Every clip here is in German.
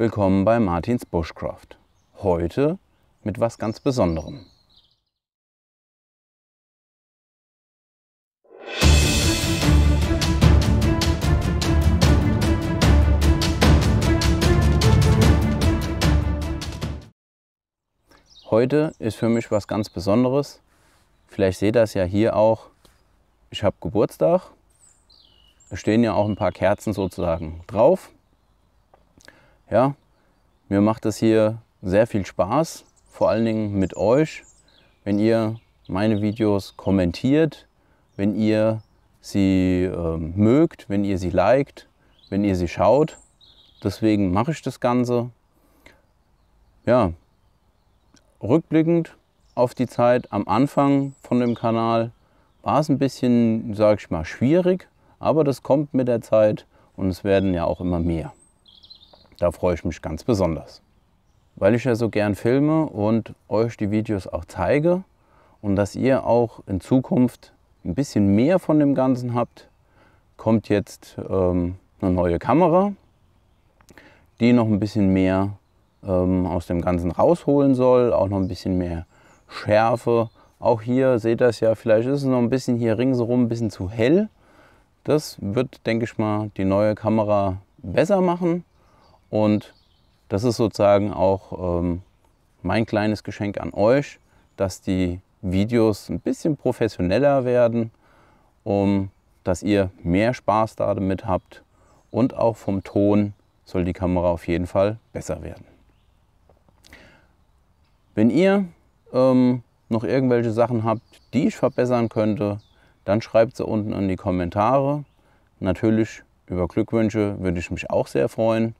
Willkommen bei Martins Bushcraft. Heute mit was ganz Besonderem. Heute ist für mich was ganz Besonderes. Vielleicht seht ihr das ja hier auch. Ich habe Geburtstag. Es stehen ja auch ein paar Kerzen sozusagen drauf. Ja, mir macht das hier sehr viel Spaß, vor allen Dingen mit euch, wenn ihr meine Videos kommentiert, wenn ihr sie äh, mögt, wenn ihr sie liked, wenn ihr sie schaut. Deswegen mache ich das Ganze. Ja, rückblickend auf die Zeit am Anfang von dem Kanal war es ein bisschen, sage ich mal, schwierig, aber das kommt mit der Zeit und es werden ja auch immer mehr. Da freue ich mich ganz besonders. Weil ich ja so gern filme und euch die Videos auch zeige und dass ihr auch in Zukunft ein bisschen mehr von dem Ganzen habt, kommt jetzt ähm, eine neue Kamera, die noch ein bisschen mehr ähm, aus dem Ganzen rausholen soll, auch noch ein bisschen mehr Schärfe. Auch hier seht ihr es ja, vielleicht ist es noch ein bisschen hier ringsherum ein bisschen zu hell. Das wird, denke ich mal, die neue Kamera besser machen. Und das ist sozusagen auch ähm, mein kleines Geschenk an euch, dass die Videos ein bisschen professioneller werden, um dass ihr mehr Spaß damit habt und auch vom Ton soll die Kamera auf jeden Fall besser werden. Wenn ihr ähm, noch irgendwelche Sachen habt, die ich verbessern könnte, dann schreibt sie unten in die Kommentare. Natürlich über Glückwünsche würde ich mich auch sehr freuen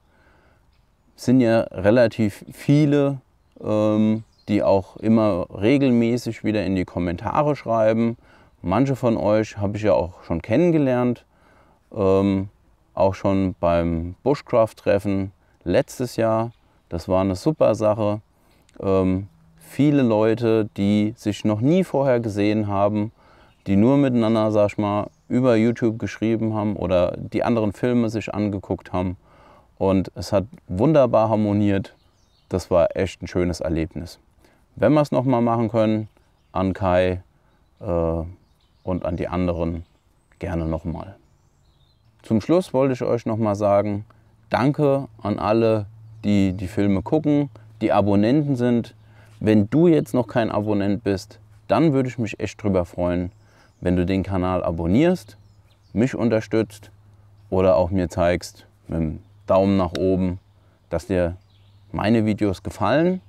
sind ja relativ viele, ähm, die auch immer regelmäßig wieder in die Kommentare schreiben. Manche von euch habe ich ja auch schon kennengelernt, ähm, auch schon beim Bushcraft-Treffen letztes Jahr. Das war eine super Sache. Ähm, viele Leute, die sich noch nie vorher gesehen haben, die nur miteinander, sag ich mal, über YouTube geschrieben haben oder die anderen Filme sich angeguckt haben und es hat wunderbar harmoniert. Das war echt ein schönes Erlebnis. Wenn wir es nochmal machen können, an Kai äh, und an die anderen gerne nochmal. Zum Schluss wollte ich euch nochmal sagen, danke an alle, die die Filme gucken, die Abonnenten sind. Wenn du jetzt noch kein Abonnent bist, dann würde ich mich echt drüber freuen, wenn du den Kanal abonnierst, mich unterstützt oder auch mir zeigst mit dem Daumen nach oben, dass dir meine Videos gefallen.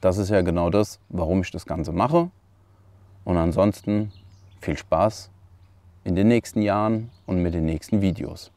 Das ist ja genau das, warum ich das Ganze mache. Und ansonsten viel Spaß in den nächsten Jahren und mit den nächsten Videos.